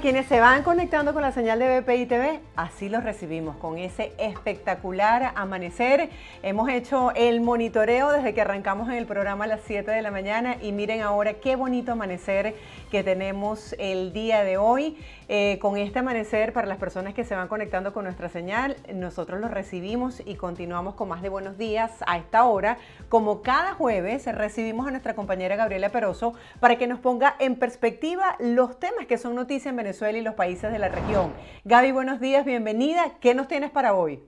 quienes se van conectando con la señal de BPI TV. Así los recibimos con ese espectacular amanecer. Hemos hecho el monitoreo desde que arrancamos en el programa a las 7 de la mañana y miren ahora qué bonito amanecer que tenemos el día de hoy. Eh, con este amanecer, para las personas que se van conectando con nuestra señal, nosotros los recibimos y continuamos con más de buenos días a esta hora. Como cada jueves, recibimos a nuestra compañera Gabriela Peroso para que nos ponga en perspectiva los temas que son noticia en Venezuela y los países de la región. Gaby, buenos días, bienvenida. ¿Qué nos tienes para hoy?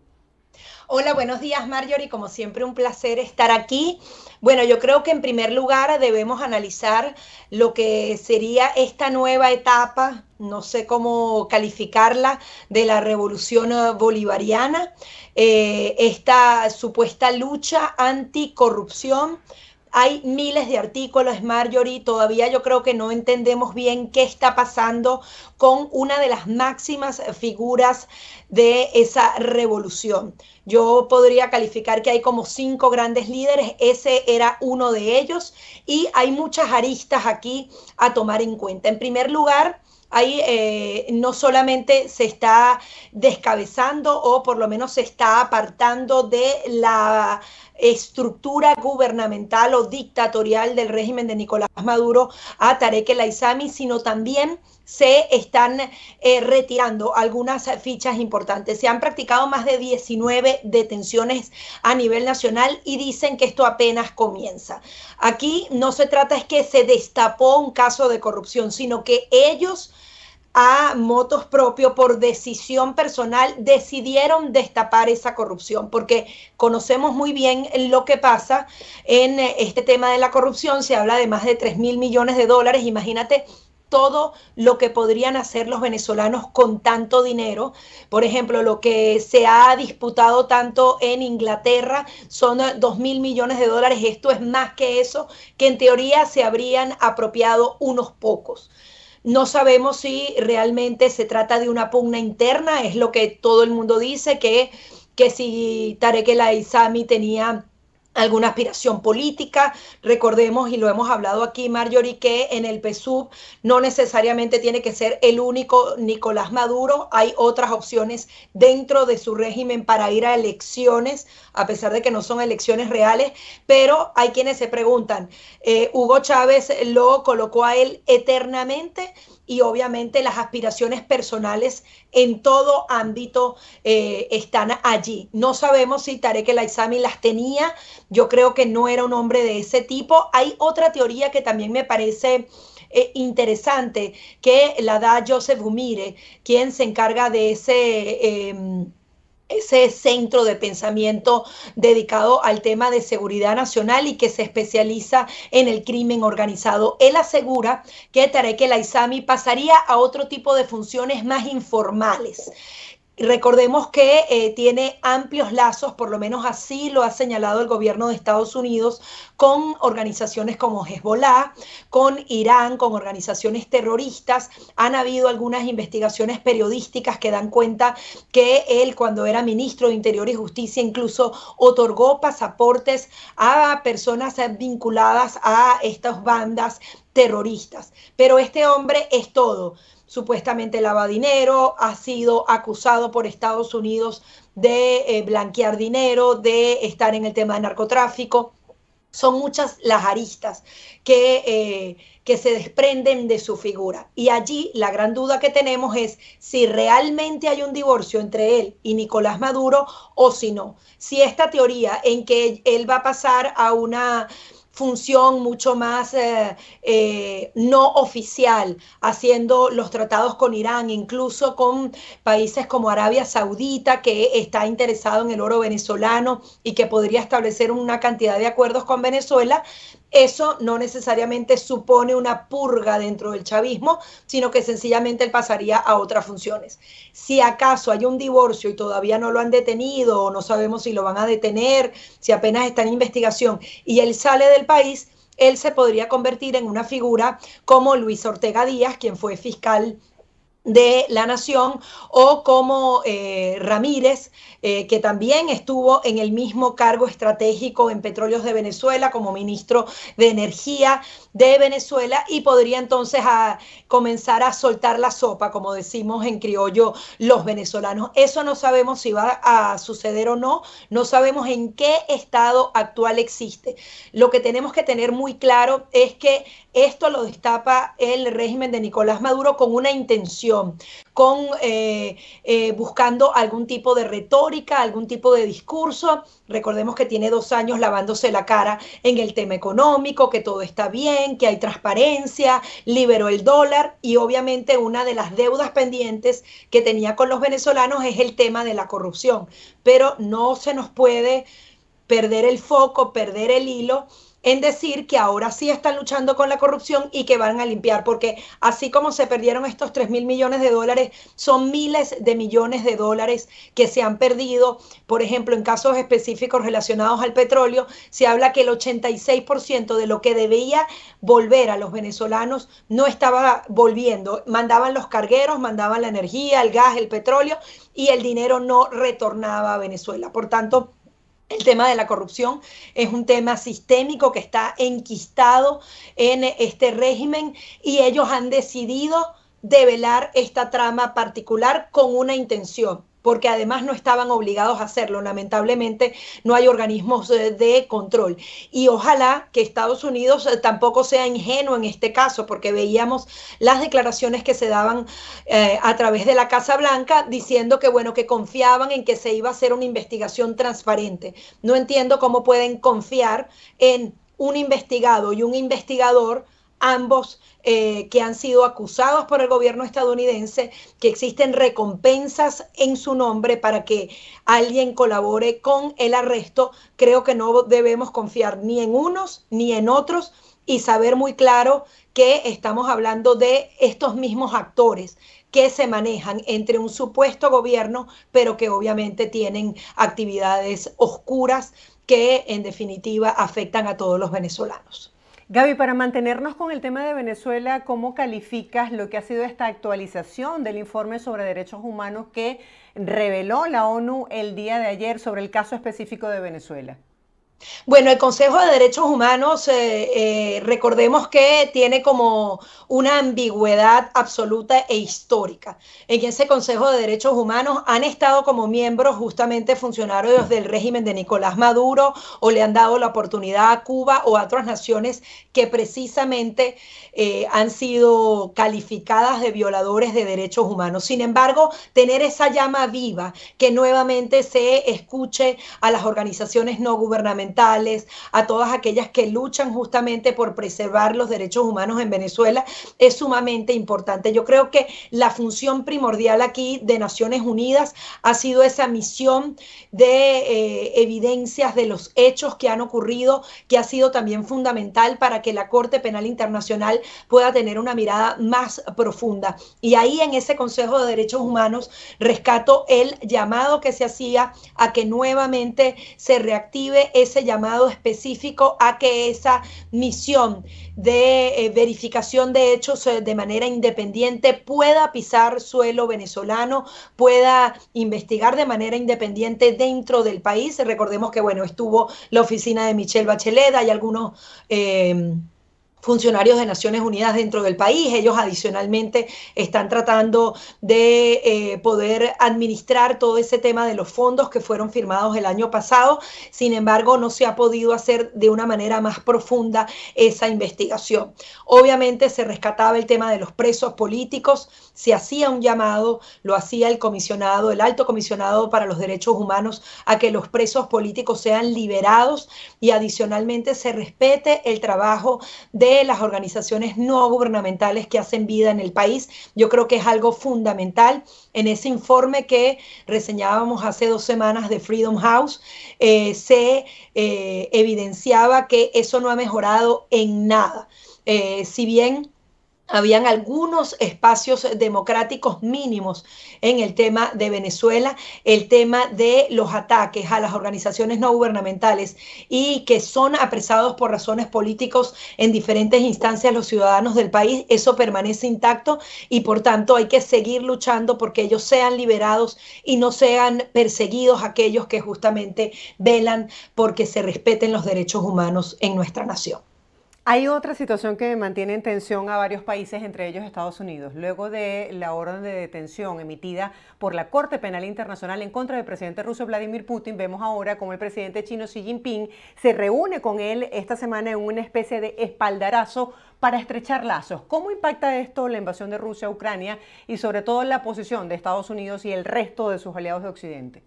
Hola, buenos días Marjorie, como siempre un placer estar aquí. Bueno, yo creo que en primer lugar debemos analizar lo que sería esta nueva etapa, no sé cómo calificarla, de la revolución bolivariana, eh, esta supuesta lucha anticorrupción hay miles de artículos, Marjorie, todavía yo creo que no entendemos bien qué está pasando con una de las máximas figuras de esa revolución. Yo podría calificar que hay como cinco grandes líderes, ese era uno de ellos y hay muchas aristas aquí a tomar en cuenta. En primer lugar, Ahí eh, no solamente se está descabezando o por lo menos se está apartando de la estructura gubernamental o dictatorial del régimen de Nicolás Maduro a Tarek El Aizami, sino también se están eh, retirando algunas fichas importantes. Se han practicado más de 19 detenciones a nivel nacional y dicen que esto apenas comienza. Aquí no se trata es que se destapó un caso de corrupción, sino que ellos a motos propio por decisión personal decidieron destapar esa corrupción porque conocemos muy bien lo que pasa en este tema de la corrupción se habla de más de 3 mil millones de dólares imagínate todo lo que podrían hacer los venezolanos con tanto dinero. Por ejemplo, lo que se ha disputado tanto en Inglaterra son 2 mil millones de dólares. Esto es más que eso, que en teoría se habrían apropiado unos pocos. No sabemos si realmente se trata de una pugna interna, es lo que todo el mundo dice, que, que si Tarek El Aizami tenía alguna aspiración política. Recordemos, y lo hemos hablado aquí, Marjorie, que en el PSUV no necesariamente tiene que ser el único Nicolás Maduro. Hay otras opciones dentro de su régimen para ir a elecciones, a pesar de que no son elecciones reales. Pero hay quienes se preguntan, eh, ¿Hugo Chávez lo colocó a él eternamente? y obviamente las aspiraciones personales en todo ámbito eh, están allí. No sabemos si Tarek El las tenía, yo creo que no era un hombre de ese tipo. Hay otra teoría que también me parece eh, interesante, que la da Joseph Gumire, quien se encarga de ese... Em, ese centro de pensamiento dedicado al tema de seguridad nacional y que se especializa en el crimen organizado. Él asegura que Tarek El Aizami pasaría a otro tipo de funciones más informales recordemos que eh, tiene amplios lazos, por lo menos así lo ha señalado el gobierno de Estados Unidos, con organizaciones como Hezbollah, con Irán, con organizaciones terroristas. Han habido algunas investigaciones periodísticas que dan cuenta que él, cuando era ministro de Interior y Justicia, incluso otorgó pasaportes a personas vinculadas a estas bandas terroristas. Pero este hombre es todo supuestamente lava dinero, ha sido acusado por Estados Unidos de eh, blanquear dinero, de estar en el tema de narcotráfico. Son muchas las aristas que, eh, que se desprenden de su figura. Y allí la gran duda que tenemos es si realmente hay un divorcio entre él y Nicolás Maduro o si no. Si esta teoría en que él va a pasar a una función mucho más eh, eh, no oficial, haciendo los tratados con Irán, incluso con países como Arabia Saudita, que está interesado en el oro venezolano y que podría establecer una cantidad de acuerdos con Venezuela, eso no necesariamente supone una purga dentro del chavismo, sino que sencillamente él pasaría a otras funciones. Si acaso hay un divorcio y todavía no lo han detenido o no sabemos si lo van a detener, si apenas está en investigación y él sale del país, él se podría convertir en una figura como Luis Ortega Díaz, quien fue fiscal de la Nación, o como eh, Ramírez, eh, que también estuvo en el mismo cargo estratégico en Petróleos de Venezuela como ministro de Energía de Venezuela y podría entonces ah, comenzar a soltar la sopa, como decimos en criollo los venezolanos. Eso no sabemos si va a suceder o no, no sabemos en qué estado actual existe. Lo que tenemos que tener muy claro es que esto lo destapa el régimen de Nicolás Maduro con una intención con eh, eh, buscando algún tipo de retórica, algún tipo de discurso. Recordemos que tiene dos años lavándose la cara en el tema económico, que todo está bien, que hay transparencia, liberó el dólar y obviamente una de las deudas pendientes que tenía con los venezolanos es el tema de la corrupción. Pero no se nos puede perder el foco, perder el hilo en decir que ahora sí están luchando con la corrupción y que van a limpiar, porque así como se perdieron estos 3 mil millones de dólares, son miles de millones de dólares que se han perdido. Por ejemplo, en casos específicos relacionados al petróleo, se habla que el 86% de lo que debía volver a los venezolanos no estaba volviendo. Mandaban los cargueros, mandaban la energía, el gas, el petróleo y el dinero no retornaba a Venezuela. Por tanto, el tema de la corrupción es un tema sistémico que está enquistado en este régimen y ellos han decidido develar esta trama particular con una intención, porque además no estaban obligados a hacerlo. Lamentablemente no hay organismos eh, de, control. Y ojalá que Estados Unidos eh, tampoco sea ingenuo en este caso, porque veíamos las declaraciones que se daban eh, a través de la Casa Blanca diciendo que, bueno, que confiaban en que se iba a hacer una investigación transparente. No entiendo cómo pueden confiar en un investigado y un investigador ambos eh, que han sido acusados por el gobierno estadounidense, que existen recompensas en su nombre para que alguien colabore con el arresto. Creo que no debemos confiar ni en unos ni en otros y saber muy claro que estamos hablando de estos mismos actores que se manejan entre un supuesto gobierno, pero que obviamente tienen actividades oscuras que en definitiva afectan a todos los venezolanos. Gaby, para mantenernos con el tema de Venezuela, ¿cómo calificas lo que ha sido esta actualización del informe sobre derechos humanos que reveló la ONU el día de ayer sobre el caso específico de Venezuela? Bueno, el Consejo de Derechos Humanos, eh, eh, recordemos que tiene como una ambigüedad absoluta e histórica. En ese Consejo de Derechos Humanos han estado como miembros justamente funcionarios del régimen de Nicolás Maduro o le han dado la oportunidad a Cuba o a otras naciones que precisamente eh, han sido calificadas de violadores de derechos humanos. Sin embargo, tener esa llama viva que nuevamente se escuche a las organizaciones no gubernamentales a todas aquellas que luchan justamente por preservar los derechos humanos en Venezuela, es sumamente importante. Yo creo que la función primordial aquí de Naciones Unidas ha sido esa misión de eh, evidencias de los hechos que han ocurrido, que ha sido también fundamental para que la Corte Penal Internacional pueda tener una mirada más profunda. Y ahí en ese Consejo de Derechos Humanos rescato el llamado que se hacía a que nuevamente se reactive ese llamado específico a que esa misión de eh, verificación de hechos eh, de manera independiente pueda pisar suelo venezolano, pueda investigar de manera independiente dentro del país. Recordemos que, bueno, estuvo la oficina de Michelle Bachelet, hay algunos... Eh, funcionarios de Naciones Unidas dentro del país. Ellos adicionalmente están tratando de eh, poder administrar todo ese tema de los fondos que fueron firmados el año pasado. Sin embargo, no se ha podido hacer de una manera más profunda esa investigación. Obviamente se rescataba el tema de los presos políticos, se hacía un llamado, lo hacía el comisionado, el alto comisionado para los derechos humanos, a que los presos políticos sean liberados y adicionalmente se respete el trabajo de las organizaciones no gubernamentales que hacen vida en el país. Yo creo que es algo fundamental. En ese informe que reseñábamos hace dos semanas de Freedom House, eh, se eh, evidenciaba que eso no ha mejorado en nada. Eh, si bien habían algunos espacios democráticos mínimos en el tema de Venezuela, el tema de los ataques a las organizaciones no gubernamentales y que son apresados por razones políticos en diferentes instancias los ciudadanos del país, eso permanece intacto y por tanto hay que seguir luchando porque ellos sean liberados y no sean perseguidos aquellos que justamente velan porque se respeten los derechos humanos en nuestra nación. Hay otra situación que mantiene en tensión a varios países, entre ellos Estados Unidos. Luego de la orden de detención emitida por la Corte Penal Internacional en contra del presidente ruso Vladimir Putin, vemos ahora cómo el presidente chino Xi Jinping se reúne con él esta semana en una especie de espaldarazo para estrechar lazos. ¿Cómo impacta esto la invasión de Rusia a Ucrania y sobre todo la posición de Estados Unidos y el resto de sus aliados de Occidente?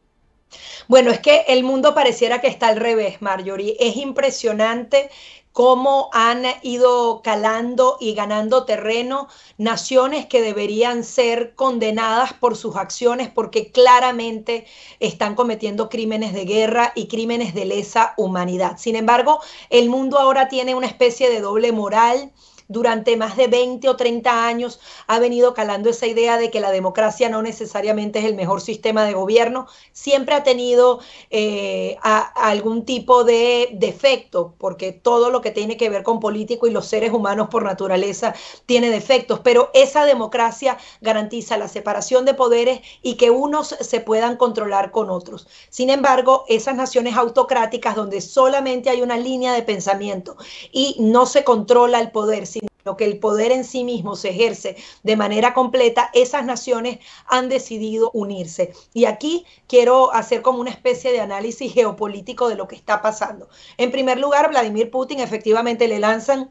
Bueno, es que el mundo pareciera que está al revés, Marjorie. Es impresionante cómo han ido calando y ganando terreno naciones que deberían ser condenadas por sus acciones porque claramente están cometiendo crímenes de guerra y crímenes de lesa humanidad. Sin embargo, el mundo ahora tiene una especie de doble moral durante más de 20 o 30 años ha venido calando esa idea de que la democracia no necesariamente es el mejor sistema de gobierno, siempre ha tenido eh, algún tipo de defecto, porque todo lo que tiene que ver con político y los seres humanos por naturaleza tiene defectos, pero esa democracia garantiza la separación de poderes y que unos se puedan controlar con otros. Sin embargo, esas naciones autocráticas donde solamente hay una línea de pensamiento y no se controla el poder, lo que el poder en sí mismo se ejerce de manera completa, esas naciones han decidido unirse. Y aquí quiero hacer como una especie de análisis geopolítico de lo que está pasando. En primer lugar, Vladimir Putin efectivamente le lanzan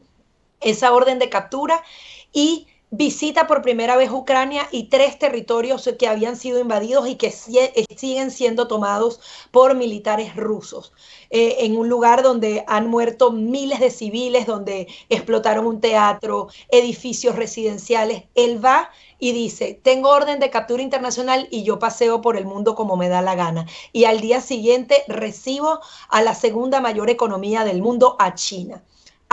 esa orden de captura y visita por primera vez Ucrania y tres territorios que habían sido invadidos y que eh, siguen siendo tomados por militares rusos, eh, en un lugar donde han muerto miles de civiles, donde explotaron un teatro, edificios residenciales. Él va y dice, tengo orden de captura internacional y yo paseo por el mundo como me da la gana. Y al día siguiente recibo a la segunda mayor economía del mundo, a China.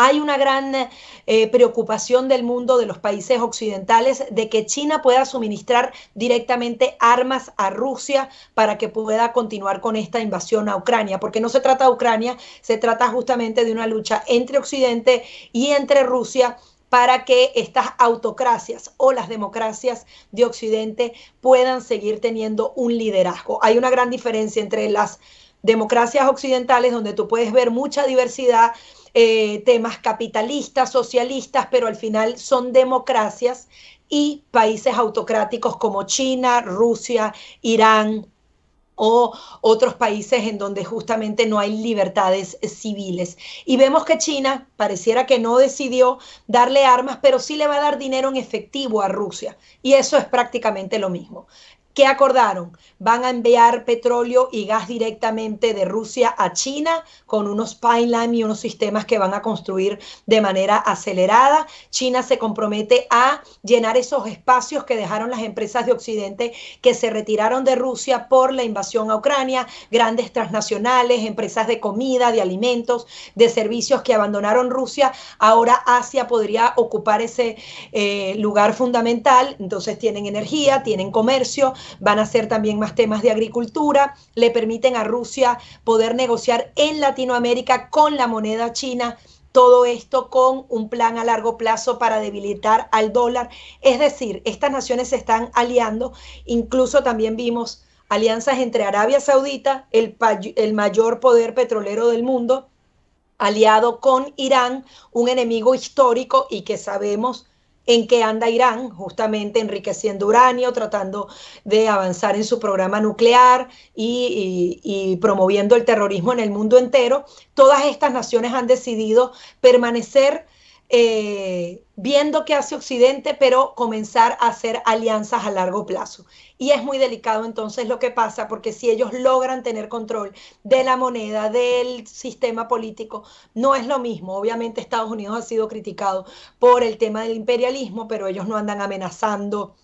Hay una gran eh, preocupación del mundo de los países occidentales de que China pueda suministrar directamente armas a Rusia para que pueda continuar con esta invasión a Ucrania, porque no se trata de Ucrania, se trata justamente de una lucha entre Occidente y entre Rusia para que estas autocracias o las democracias de Occidente puedan seguir teniendo un liderazgo. Hay una gran diferencia entre las democracias occidentales donde tú puedes ver mucha diversidad, eh, temas capitalistas, socialistas, pero al final son democracias y países autocráticos como China, Rusia, Irán, o otros países en donde justamente no hay libertades civiles. Y vemos que China pareciera que no decidió darle armas, pero sí le va a dar dinero en efectivo a Rusia. Y eso es prácticamente lo mismo. ¿Qué acordaron? Van a enviar petróleo y gas directamente de Rusia a China con unos pipeline y unos sistemas que van a construir de manera acelerada. China se compromete a llenar esos espacios que dejaron las empresas de Occidente que se retiraron de Rusia por la invasión a Ucrania, grandes transnacionales, empresas de comida, de alimentos, de servicios que abandonaron Rusia. Ahora Asia podría ocupar ese eh, lugar fundamental. Entonces tienen energía, tienen comercio, van a ser también más temas de agricultura, le permiten a Rusia poder negociar en Latinoamérica con la moneda china. Todo esto con un plan a largo plazo para debilitar al dólar. Es decir, estas naciones se están aliando. Incluso también vimos alianzas entre Arabia Saudita, el, el mayor poder petrolero del mundo, aliado con Irán, un enemigo histórico y que sabemos en que anda Irán, justamente enriqueciendo uranio, tratando de avanzar en su programa nuclear y, promoviendo el terrorismo en el mundo entero. Todas estas naciones han decidido permanecer eh, viendo qué hace Occidente, pero comenzar a hacer alianzas a largo plazo. Y es muy delicado entonces lo que pasa, porque si ellos logran tener control de la moneda, del sistema político, no es lo mismo. Obviamente Estados Unidos ha sido criticado por el tema del imperialismo, pero ellos no andan amenazando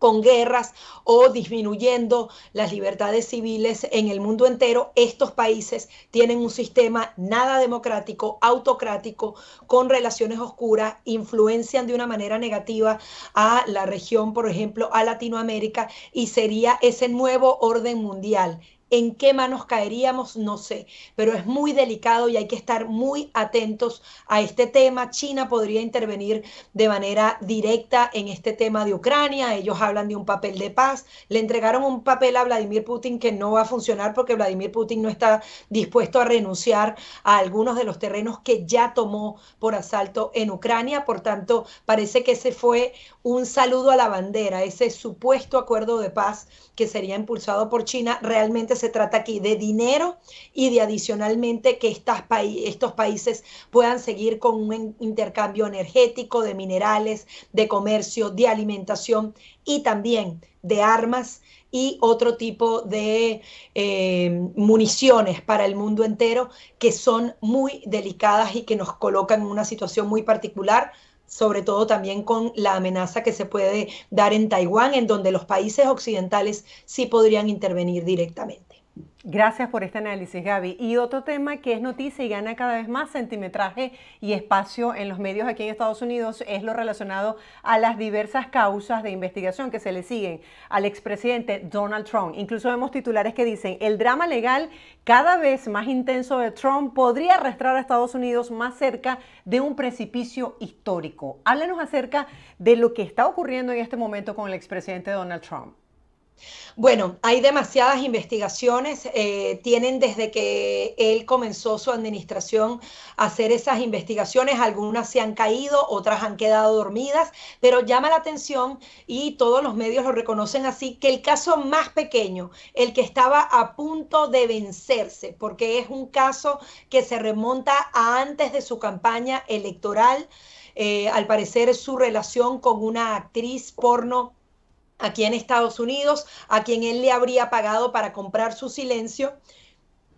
con guerras o disminuyendo las libertades civiles en el mundo entero, estos países tienen un sistema nada democrático, autocrático, con relaciones oscuras, influencian de una manera negativa a la región, por ejemplo, a Latinoamérica, y sería ese nuevo orden mundial en qué manos caeríamos, no sé, pero es muy delicado y hay que estar muy atentos a este tema. China podría intervenir de manera directa en este tema de Ucrania, ellos hablan de un papel de paz, le entregaron un papel a Vladimir Putin que no va a funcionar porque Vladimir Putin no está dispuesto a renunciar a algunos de los terrenos que ya tomó por asalto en Ucrania, por tanto, parece que ese fue un saludo a la bandera, ese supuesto acuerdo de paz que sería impulsado por China, realmente se trata aquí de dinero y de adicionalmente que estas estos países puedan seguir con un intercambio energético de minerales, de comercio, de alimentación y también de armas y otro tipo de eh, municiones para el mundo entero que son muy delicadas y que nos colocan en una situación muy particular sobre todo también con la amenaza que se puede dar en Taiwán, en donde los países occidentales sí podrían intervenir directamente. Gracias por este análisis, Gaby. Y otro tema que es noticia y gana cada vez más centimetraje y espacio en los medios aquí en Estados Unidos es lo relacionado a las diversas causas de investigación que se le siguen al expresidente Donald Trump. Incluso vemos titulares que dicen, el drama legal cada vez más intenso de Trump podría arrastrar a Estados Unidos más cerca de un precipicio histórico. Háblanos acerca de lo que está ocurriendo en este momento con el expresidente Donald Trump. Bueno, hay demasiadas investigaciones. Eh, tienen desde que él comenzó su administración a hacer esas investigaciones. Algunas se han caído, otras han quedado dormidas, pero llama la atención y todos los medios lo reconocen así, que el caso más pequeño, el que estaba a punto de vencerse, porque es un caso que se remonta a antes de su campaña electoral, eh, al parecer su relación con una actriz porno aquí en Estados Unidos, a quien él le habría pagado para comprar su silencio.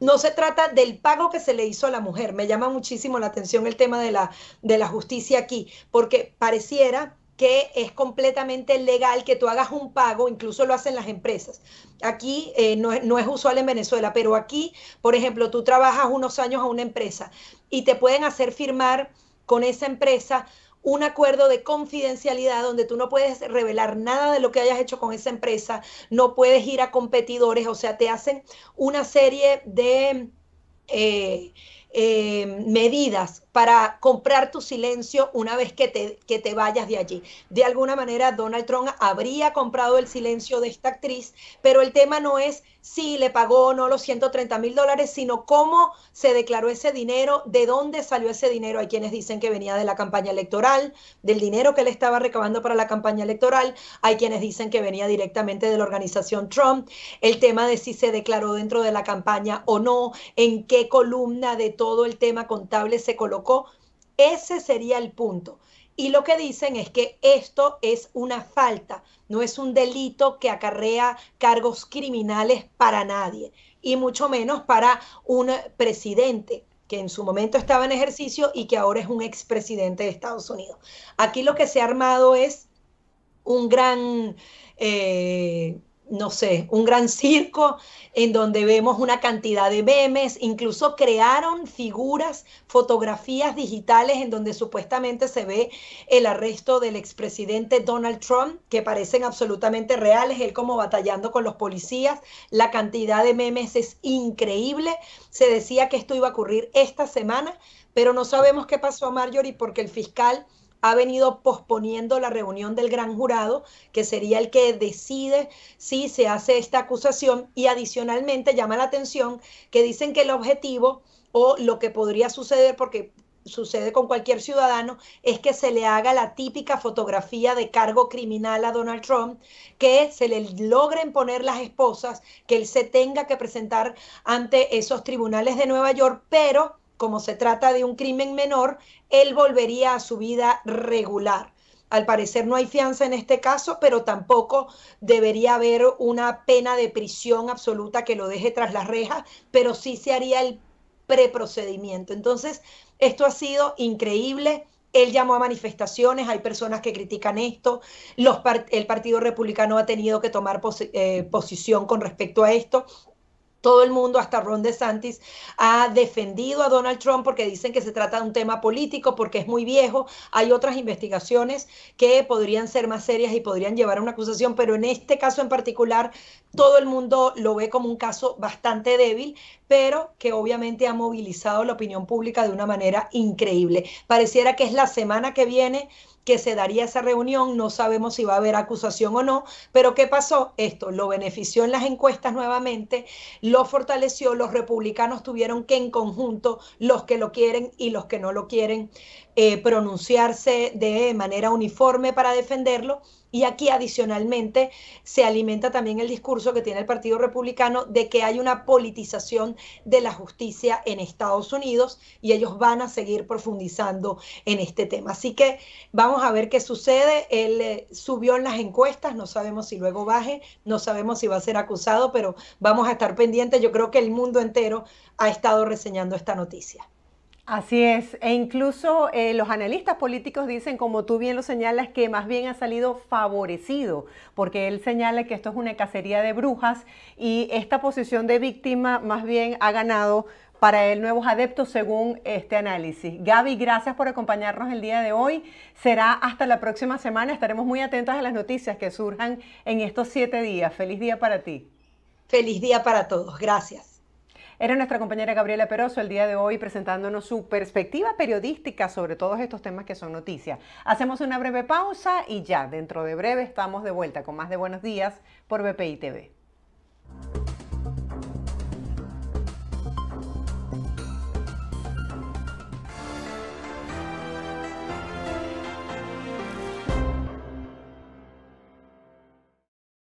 No se trata del pago que se le hizo a la mujer. Me llama muchísimo la atención el tema de la, de la justicia aquí, porque pareciera que es completamente legal que tú hagas un pago, incluso lo hacen las empresas. Aquí eh, no, no, es usual en Venezuela, pero aquí, por ejemplo, tú trabajas unos años a una empresa y te pueden hacer firmar con esa empresa un acuerdo de confidencialidad donde tú no puedes revelar nada de lo que hayas hecho con esa empresa, no puedes ir a competidores, o sea, te hacen una serie de... Eh, eh, medidas para comprar tu silencio una vez que te, que te vayas de allí. De alguna manera, Donald Trump habría comprado el silencio de esta actriz, pero el tema no es si le pagó o no los 130 mil dólares, sino cómo se declaró ese dinero, de dónde salió ese dinero. Hay quienes dicen que venía de la campaña electoral, del dinero que él estaba recabando para la campaña electoral. Hay quienes dicen que venía directamente de la organización Trump. El tema de si se declaró dentro de la campaña o no, en qué columna de todo el tema contable se colocó ese sería el punto. Y lo que dicen es que esto es una falta, no es un delito que acarrea cargos criminales para nadie, y mucho menos para un presidente que en su momento estaba en ejercicio y que ahora es un expresidente de Estados Unidos. Aquí lo que se ha armado es un gran... Eh, no sé, un gran circo en donde vemos una cantidad de memes, incluso crearon figuras, fotografías digitales en donde supuestamente se ve el arresto del expresidente Donald Trump, que parecen absolutamente reales, él como batallando con los policías, la cantidad de memes es increíble, se decía que esto iba a ocurrir esta semana, pero no sabemos qué pasó a Marjorie porque el fiscal ha venido posponiendo la reunión del gran jurado, que sería el que decide si se hace esta acusación. Y adicionalmente llama la atención que dicen que el objetivo o lo que podría suceder, porque sucede con cualquier ciudadano, es que se le haga la típica fotografía de cargo criminal a Donald Trump, que se le logren poner las esposas, que él se tenga que presentar ante esos tribunales de Nueva York, pero como se trata de un crimen menor, él volvería a su vida regular. Al parecer no hay fianza en este caso, pero tampoco debería haber una pena de prisión absoluta que lo deje tras las rejas, pero sí se haría el preprocedimiento. Entonces, esto ha sido increíble. Él llamó a manifestaciones, hay personas que critican esto, el Partido Republicano ha tenido que tomar eh, posición con respecto a esto todo el mundo, hasta Ron DeSantis, ha defendido a Donald Trump porque dicen que se trata de un tema político, porque es muy viejo. Hay otras investigaciones que podrían ser más serias y podrían llevar a una acusación, pero en este caso en particular todo el mundo lo ve como un caso bastante débil, pero que obviamente ha movilizado la opinión pública de una manera increíble. Pareciera que es la semana que viene que se daría esa reunión, no sabemos si va a haber acusación o no, pero ¿qué pasó? Esto lo benefició en las encuestas nuevamente, lo fortaleció, los republicanos tuvieron que en conjunto, los que lo quieren y los que no lo quieren, eh, pronunciarse de manera uniforme para defenderlo. Y aquí adicionalmente se alimenta también el discurso que tiene el Partido Republicano de que hay una politización de la justicia en Estados Unidos y ellos van a seguir profundizando en este tema. Así que vamos a ver qué sucede. Él eh, subió en las encuestas, no sabemos si luego baje, no sabemos si va a ser acusado, pero vamos a estar pendientes. Yo creo que el mundo entero ha estado reseñando esta noticia. Así es, e incluso eh, los analistas políticos dicen, como tú bien lo señalas, que más bien ha salido favorecido, porque él señala que esto es una cacería de brujas y esta posición de víctima más bien ha ganado para él nuevos adeptos según este análisis. Gaby, gracias por acompañarnos el día de hoy. Será hasta la próxima semana. Estaremos muy atentas a las noticias que surjan en estos siete días. Feliz día para ti. Feliz día para todos. Gracias. Era nuestra compañera Gabriela Peroso el día de hoy presentándonos su perspectiva periodística sobre todos estos temas que son noticias. Hacemos una breve pausa y ya dentro de breve estamos de vuelta con más de Buenos Días por BPI TV.